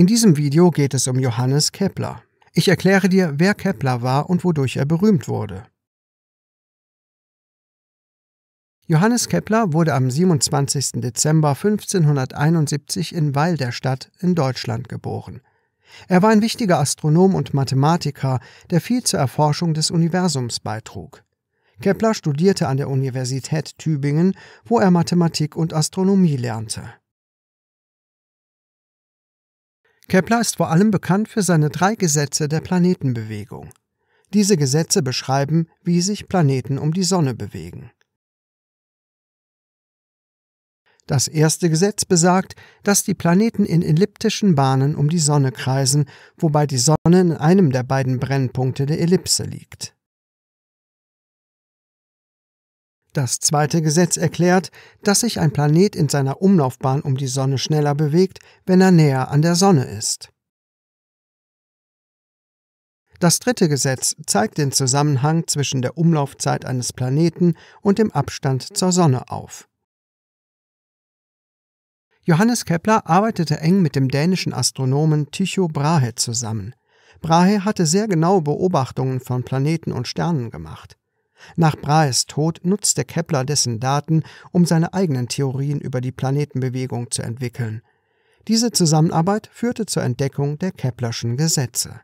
In diesem Video geht es um Johannes Kepler. Ich erkläre dir, wer Kepler war und wodurch er berühmt wurde. Johannes Kepler wurde am 27. Dezember 1571 in Weil in Deutschland geboren. Er war ein wichtiger Astronom und Mathematiker, der viel zur Erforschung des Universums beitrug. Kepler studierte an der Universität Tübingen, wo er Mathematik und Astronomie lernte. Kepler ist vor allem bekannt für seine drei Gesetze der Planetenbewegung. Diese Gesetze beschreiben, wie sich Planeten um die Sonne bewegen. Das erste Gesetz besagt, dass die Planeten in elliptischen Bahnen um die Sonne kreisen, wobei die Sonne in einem der beiden Brennpunkte der Ellipse liegt. Das zweite Gesetz erklärt, dass sich ein Planet in seiner Umlaufbahn um die Sonne schneller bewegt, wenn er näher an der Sonne ist. Das dritte Gesetz zeigt den Zusammenhang zwischen der Umlaufzeit eines Planeten und dem Abstand zur Sonne auf. Johannes Kepler arbeitete eng mit dem dänischen Astronomen Tycho Brahe zusammen. Brahe hatte sehr genaue Beobachtungen von Planeten und Sternen gemacht. Nach Brahes Tod nutzte Kepler dessen Daten, um seine eigenen Theorien über die Planetenbewegung zu entwickeln. Diese Zusammenarbeit führte zur Entdeckung der Keplerschen Gesetze.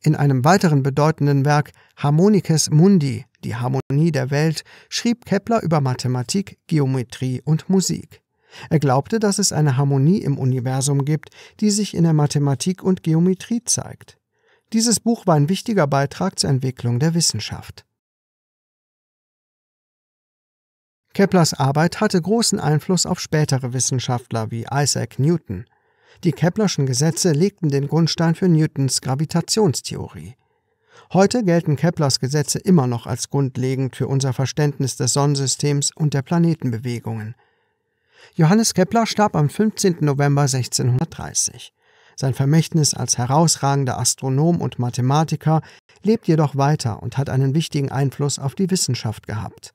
In einem weiteren bedeutenden Werk Harmonices Mundi, die Harmonie der Welt, schrieb Kepler über Mathematik, Geometrie und Musik. Er glaubte, dass es eine Harmonie im Universum gibt, die sich in der Mathematik und Geometrie zeigt. Dieses Buch war ein wichtiger Beitrag zur Entwicklung der Wissenschaft. Keplers Arbeit hatte großen Einfluss auf spätere Wissenschaftler wie Isaac Newton. Die Keplerschen Gesetze legten den Grundstein für Newtons Gravitationstheorie. Heute gelten Keplers Gesetze immer noch als grundlegend für unser Verständnis des Sonnensystems und der Planetenbewegungen. Johannes Kepler starb am 15. November 1630. Sein Vermächtnis als herausragender Astronom und Mathematiker lebt jedoch weiter und hat einen wichtigen Einfluss auf die Wissenschaft gehabt.